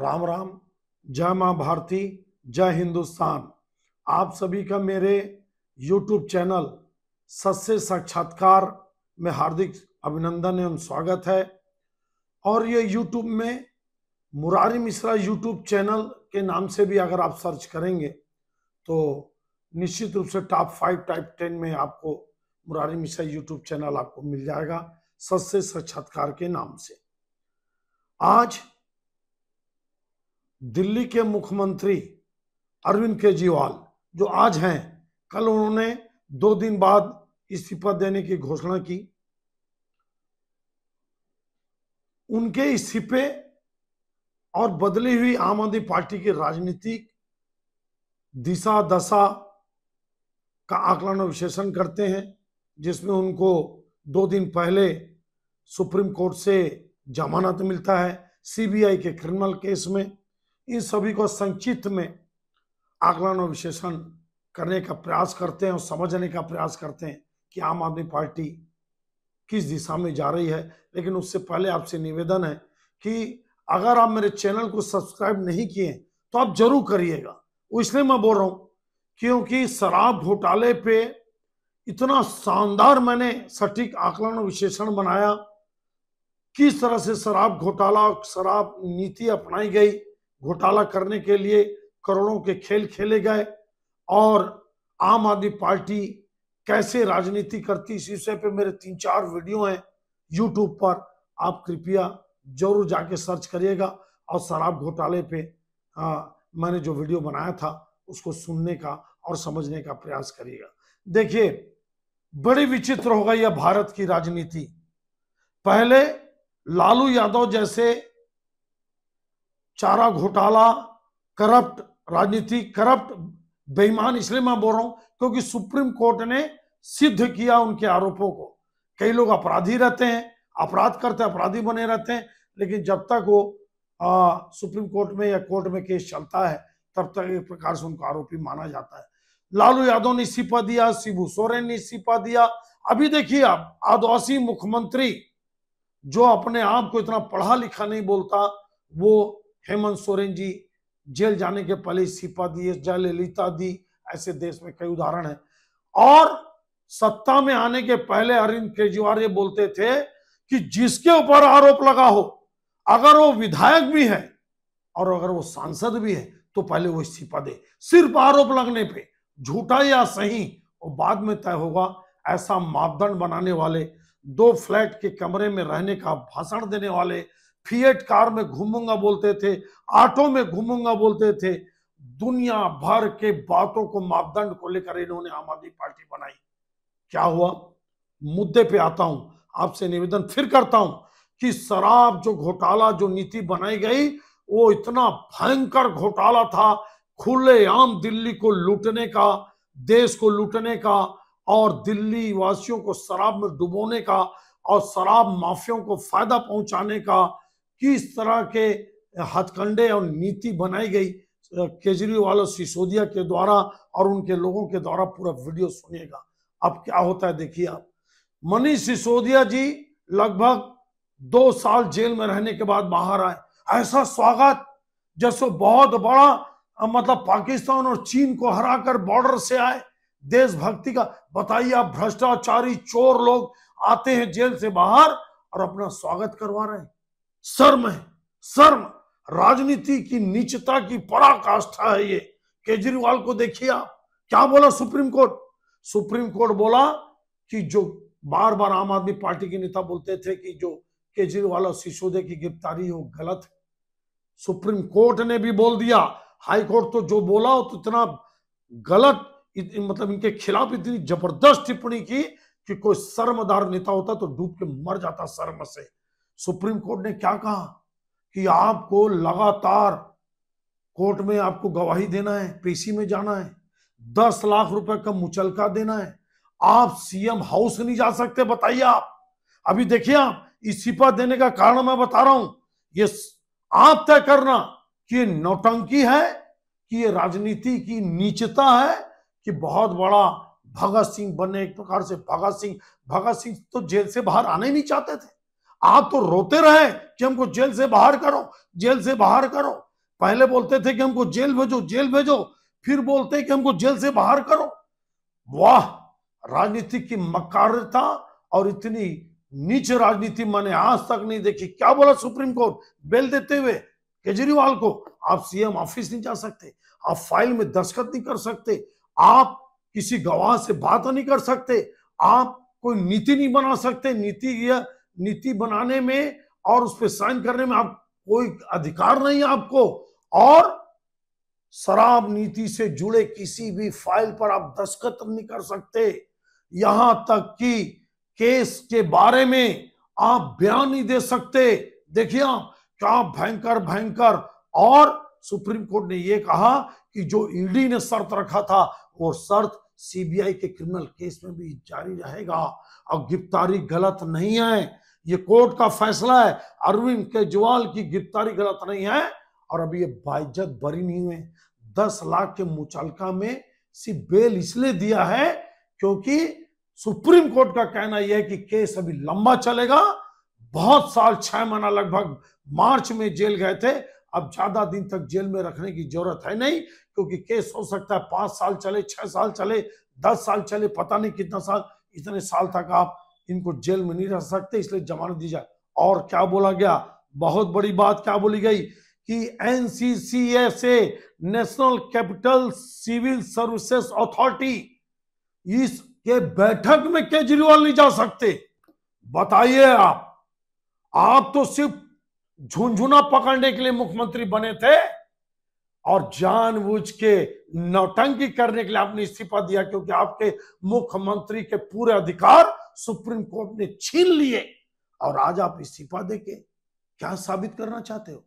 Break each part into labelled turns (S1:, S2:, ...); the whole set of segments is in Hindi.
S1: राम राम जय माँ भारती जय हिंदुस्तान आप सभी का मेरे यूट्यूब चैनल सस्य साक्षात्कार में हार्दिक अभिनंदन एवं स्वागत है और ये यूट्यूब में मुरारी मिश्रा यूट्यूब चैनल के नाम से भी अगर आप सर्च करेंगे तो निश्चित रूप से टॉप फाइव टाइप टेन में आपको मुरारी मिश्रा यूट्यूब चैनल आपको मिल जाएगा सस्य साक्षात्कार के नाम से आज दिल्ली के मुख्यमंत्री अरविंद केजरीवाल जो आज हैं कल उन्होंने दो दिन बाद इस्तीफा देने की घोषणा की उनके इस्तीफे और बदली हुई आम आदमी पार्टी की राजनीतिक दिशा दशा का आकलन और विश्लेषण करते हैं जिसमें उनको दो दिन पहले सुप्रीम कोर्ट से जमानत मिलता है सीबीआई के क्रिमिनल केस में इन सभी को संक्षिप्त में आकलन और विश्लेषण करने का प्रयास करते हैं और समझने का प्रयास करते हैं कि आम आदमी पार्टी किस दिशा में जा रही है लेकिन उससे पहले आपसे निवेदन है कि अगर आप मेरे चैनल को सब्सक्राइब नहीं किए तो आप जरूर करिएगा इसलिए मैं बोल रहा हूं क्योंकि शराब घोटाले पे इतना शानदार मैंने सटीक आकलन और विश्लेषण बनाया किस तरह से शराब घोटाला शराब नीति अपनाई गई घोटाला करने के लिए करोड़ों के खेल खेले गए और आम आदमी पार्टी कैसे राजनीति करती इस विषय पे मेरे तीन चार वीडियो हैं यूट्यूब पर आप कृपया जरूर जाके सर्च करिएगा और शराब घोटाले पे आ, मैंने जो वीडियो बनाया था उसको सुनने का और समझने का प्रयास करिएगा देखिए बड़ी विचित्र होगा यह भारत की राजनीति पहले लालू यादव जैसे चारा घोटाला करप्ट राजनीति करप्ट बेईमान इसलिए मैं बोल रहा हूं क्योंकि सुप्रीम कोर्ट ने सिद्ध किया उनके आरोपों को कई लोग अपराधी रहते हैं अपराध करते अपराधी बने रहते हैं लेकिन जब तक वो आ, सुप्रीम कोर्ट में या कोर्ट में केस चलता है तब तक एक प्रकार से उनको आरोपी माना जाता है लालू यादव ने इस्तीफा दिया शिबू सोरेन ने इस्तीफा दिया अभी देखिए आप आदिवासी मुख्यमंत्री जो अपने आप को इतना पढ़ा लिखा नहीं बोलता वो हेमंत सोरेन जी जेल जाने के पहले इस्तीफा दिए जयललिता दी ऐसे देश में कई उदाहरण है और सत्ता में आने के पहले अरविंद केजरीवाल ये बोलते थे कि जिसके ऊपर आरोप लगा हो अगर वो विधायक भी है और अगर वो सांसद भी है तो पहले वो इस्तीफा दे सिर्फ आरोप लगने पे झूठा या सही वो बाद में तय होगा ऐसा मापदंड बनाने वाले दो फ्लैट के कमरे में रहने का भाषण देने वाले फिएट कार में घूमूंगा बोलते थे ऑटो में घूमूंगा बोलते थे दुनिया भर के बातों को मापदंड को लेकर इन्होंने आम आदमी पार्टी बनाई क्या हुआ मुद्दे पे आता हूं आपसे निवेदन फिर करता हूं कि शराब जो घोटाला जो नीति बनाई गई वो इतना भयंकर घोटाला था खुलेआम दिल्ली को लूटने का देश को लूटने का और दिल्ली वासियों को शराब में डुबोने का और शराब माफियों को फायदा पहुंचाने का किस तरह के हथकंडे और नीति बनाई गई केजरीवाल और सिसोदिया के द्वारा और उनके लोगों के द्वारा पूरा वीडियो सुनिएगा अब क्या होता है देखिए आप मनीष सिसोदिया जी लगभग दो साल जेल में रहने के बाद बाहर आए ऐसा स्वागत जैसे बहुत बड़ा मतलब पाकिस्तान और चीन को हराकर बॉर्डर से आए देशभक्ति का बताइए आप भ्रष्टाचारी चोर लोग आते हैं जेल से बाहर और अपना स्वागत करवा रहे हैं शर्म है शर्म राजनीति की नीचता की पराकाष्ठा है ये केजरीवाल को देखिए आप क्या बोला सुप्रीम कोर्ट सुप्रीम कोर्ट बोला कि जो बार बार आम आदमी पार्टी के नेता बोलते थे कि जो केजरीवाल और सिसोदे की गिरफ्तारी हो गलत है सुप्रीम कोर्ट ने भी बोल दिया हाई कोर्ट तो जो बोला तो इतना गलत इत, मतलब इनके खिलाफ इतनी जबरदस्त टिप्पणी की कि कोई शर्मदार नेता होता तो डूब के मर जाता शर्म से सुप्रीम कोर्ट ने क्या कहा कि आपको लगातार कोर्ट में आपको गवाही देना है पेशी में जाना है दस लाख रुपए का मुचलका देना है आप सीएम हाउस नहीं जा सकते बताइए आप अभी देखिए आप इस्तीफा देने का कारण मैं बता रहा हूं ये आप तय करना कि ये नौटंकी है कि ये राजनीति की नीचता है कि बहुत बड़ा भगत सिंह बने एक प्रकार से भगत सिंह भगत सिंह तो जेल से बाहर आने नहीं चाहते थे आप तो रोते रहे कि हमको जेल से बाहर करो जेल से बाहर करो पहले बोलते थे कि हमको जेल भेजो जेल भेजो फिर बोलते कि हमको जेल से बाहर करो वाह राजनीति की मकारता और इतनी नीच राजनीति मैंने आज तक नहीं देखी क्या बोला सुप्रीम कोर्ट बेल देते हुए केजरीवाल को आप सीएम ऑफिस नहीं जा सकते आप फाइल में दस्खत नहीं कर सकते आप किसी गवाह से बात नहीं कर सकते आप कोई नीति नहीं बना सकते नीति यह नीति बनाने में और उस पर साइन करने में आप कोई अधिकार नहीं है आपको और शराब नीति से जुड़े किसी भी फाइल पर आप दस्तखत नहीं कर सकते यहां तक कि केस के बारे में आप बयान नहीं दे सकते देखिए आप क्या भयंकर भयंकर और सुप्रीम कोर्ट ने यह कहा कि जो ईडी ने शर्त रखा था वो शर्त सीबीआई के क्रिमिनल केस में भी जारी रहेगा और गिरफ्तारी गलत नहीं है ये कोर्ट का फैसला है अरविंद केजरीवाल की गिरफ्तारी गलत नहीं है और अभी ये बाइजत बरी नहीं हुए दस लाख के मुचालका में सिर्फ बेल इसलिए दिया है क्योंकि सुप्रीम कोर्ट का कहना यह है कि केस अभी लंबा चलेगा बहुत साल छह महीना लगभग मार्च में जेल गए थे अब ज्यादा दिन तक जेल में रखने की जरूरत है नहीं क्योंकि केस हो सकता है पांच साल चले छह साल चले दस साल चले पता नहीं कितना साल इतने साल तक आप इनको जेल में नहीं रह सकते इसलिए जमानत दी जाए और क्या बोला गया बहुत बड़ी बात क्या बोली गई कि एनसीसीए से national capital civil services authority इस के बैठक में केजरीवाल नहीं जा सकते बताइए आप आप तो सिर्फ झुंझुना पकड़ने के लिए मुख्यमंत्री बने थे और जानबूझ के नौटंकी करने के लिए आपने इस्तीफा दिया क्योंकि आपके मुख्यमंत्री के पूरे अधिकार सुप्रीम कोर्ट ने छीन लिए और आज आप इस्तीफा देके क्या साबित करना चाहते हो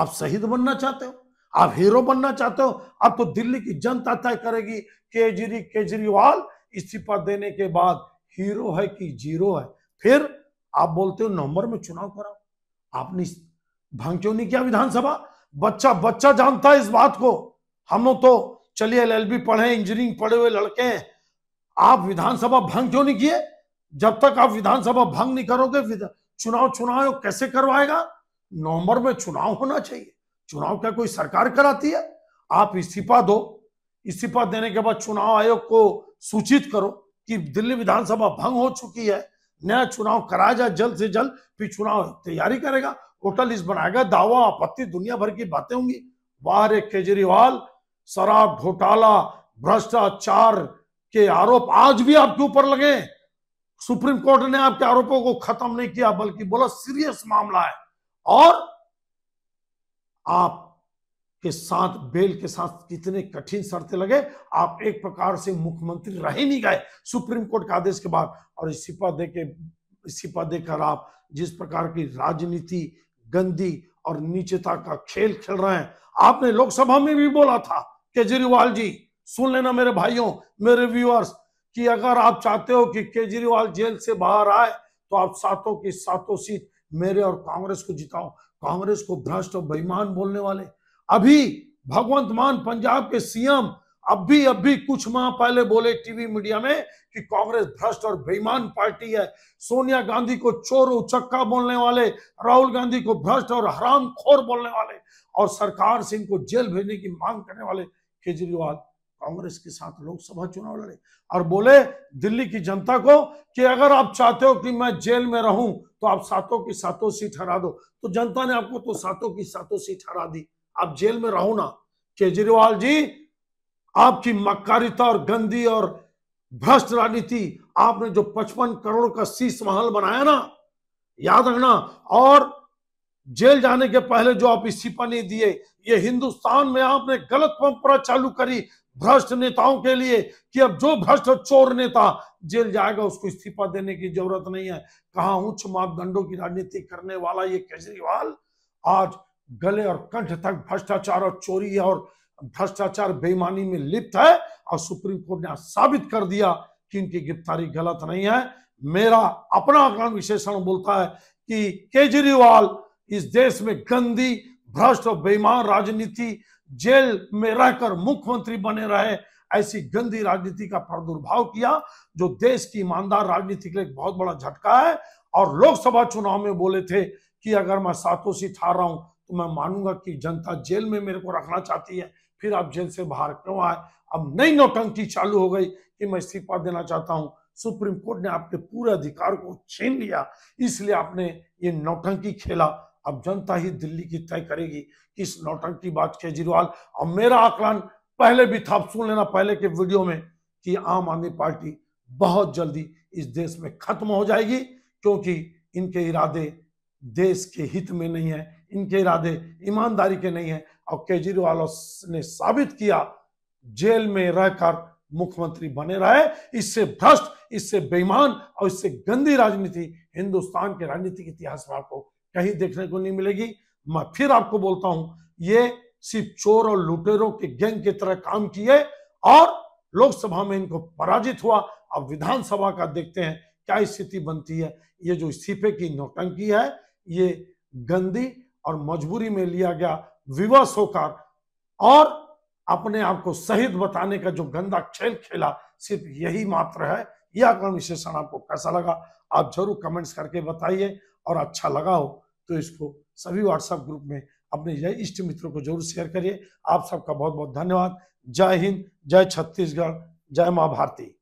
S1: आप शहीद बनना चाहते हो आप हीरो बनना चाहते हो अब तो दिल्ली की जनता तय करेगी केजरी केजरीवाल इस्तीफा देने के बाद हीरो है कि जीरो है फिर आप बोलते हो नवंबर में चुनाव कराओ आपने नहीं किया विधानसभा बच्चा बच्चा जानता है इस बात को हम लोग तो चलिए एल पढ़े इंजीनियरिंग पढ़े हुए लड़के हैं आप विधानसभा भंग क्यों नहीं किए जब तक आप विधानसभा भंग नहीं करोगे चुनाव चुनाव आयोग कैसे करवाएगा नवंबर में चुनाव होना चाहिए चुनाव क्या कोई सरकार कराती है आप इस्तीफा दो इस्तीफा देने के बाद चुनाव आयोग को सूचित करो कि दिल्ली विधानसभा भंग हो चुकी है नया चुनाव कराया जाए जल्द से जल्द फिर चुनाव तैयारी करेगा होटल लिस्ट बनाएगा दावा आपत्ति दुनिया भर की बातें होंगी बाहर केजरीवाल शराब घोटाला भ्रष्टाचार के आरोप आज भी आपके ऊपर लगे सुप्रीम कोर्ट ने आपके आरोपों को खत्म नहीं किया बल्कि बोला सीरियस मामला है और आप के साथ बेल के साथ कितने कठिन शर्तें लगे आप एक प्रकार से मुख्यमंत्री रह ही नहीं गए सुप्रीम कोर्ट के आदेश के बाद और इस्तीफा दे के इस्तीफा देकर आप जिस प्रकार की राजनीति गंदी और नीचता का खेल खेल रहे हैं आपने लोकसभा में भी बोला था केजरीवाल जी सुन लेना मेरे भाइयों मेरे व्यूअर्स कि अगर आप चाहते हो कि केजरीवाल जेल से बाहर आए तो आप सातों की सातों सीट मेरे और कांग्रेस को जिताओ कांग्रेस को भ्रष्ट और बेईमान बोलने वाले अभी भगवंत मान पंजाब के सीएम अब भी अब भी कुछ माह पहले बोले टीवी मीडिया में कि कांग्रेस भ्रष्ट और बेईमान पार्टी है सोनिया गांधी को चोर उचक्का बोलने वाले राहुल गांधी को भ्रष्ट और हराम खोर बोलने वाले और सरकार सिंह को जेल भेजने की मांग करने वाले केजरीवाल कांग्रेस के साथ लोकसभा चुनाव लड़े और बोले दिल्ली की जनता को कि अगर आप चाहते हो कि मैं जेल में रहूं तो आप सातों की सातों सीट हरा दो तो जनता ने आपको तो सातों की सातों सीट हरा दी अब जेल में रहो ना केजरीवाल जी आपकी मक्कारिता और गंदी और भ्रष्ट राजनीति आपने जो पचपन करोड़ का शीस महल बनाया ना याद रखना और जेल जाने के पहले जो आप इस्तीफा नहीं दिए ये हिंदुस्तान में आपने गलत परंपरा चालू करी भ्रष्ट नेताओं के लिए कि अब जो भ्रष्ट और चोर नेता जेल जाएगा उसको इस्तीफा देने की जरूरत नहीं है कहा उच्च मापदंडों की राजनीति करने वाला ये केजरीवाल आज गले और कंठ तक भ्रष्टाचार और चोरी और भ्रष्टाचार बेईमानी में लिप्त है और सुप्रीम कोर्ट ने साबित कर दिया कि इनकी गिरफ्तारी गलत नहीं है मेरा अपना आकलन विशेषण बोलता है कि केजरीवाल इस देश में गंदी भ्रष्ट और बेईमान राजनीति जेल में रहकर मुख्यमंत्री बने रहे ऐसी गंदी राजनीति का प्रादुर्भाव किया जो देश की ईमानदार राजनीति के लिए बहुत बड़ा झटका है और लोकसभा चुनाव में बोले थे कि अगर मैं सातों सी ठा रहा हूं तो मैं मानूंगा कि जनता जेल में मेरे को रखना चाहती है फिर आप जेल से बाहर क्यों आए अब नई नौटंकी चालू हो गई कि मैं इस्तीफा देना चाहता हूं सुप्रीम कोर्ट ने आपके पूरे अधिकार को छीन लिया इसलिए आपने ये नौटंकी खेला अब जनता ही दिल्ली की तय करेगी कि इस बात केजरीवाल अब मेरा आकलन पहले भी था सुन लेना पहले के वीडियो में कि आम आदमी पार्टी बहुत जल्दी इस देश में खत्म हो जाएगी क्योंकि इनके इरादे देश के हित में नहीं है इनके इरादे ईमानदारी के नहीं है और केजरीवाल ने साबित किया जेल में रहकर मुख्यमंत्री बने रहे इससे भ्रष्ट इससे बेईमान और इससे गंदी राजनीति हिंदुस्तान के राजनीतिक इतिहास में आपको कहीं देखने को नहीं मिलेगी मैं फिर आपको बोलता हूं ये सिर्फ चोर और लुटेरों के गैंग की तरह काम किए और लोकसभा में इनको पराजित हुआ अब विधानसभा का देखते हैं क्या स्थिति बनती है ये जो इस्तीफे की नौटंकी है ये गंदी और मजबूरी में लिया गया विवश होकर और अपने आप को शहीद बताने का जो गंदा खेल खेला सिर्फ यही मात्र है यह आकलन विशेषण आपको कैसा लगा आप जरूर कमेंट्स करके बताइए और अच्छा लगा हो तो इसको सभी व्हाट्सएप ग्रुप में अपने इष्ट मित्रों को जरूर शेयर करिए आप सबका बहुत बहुत धन्यवाद जय हिंद जय छत्तीसगढ़ जय माँ भारती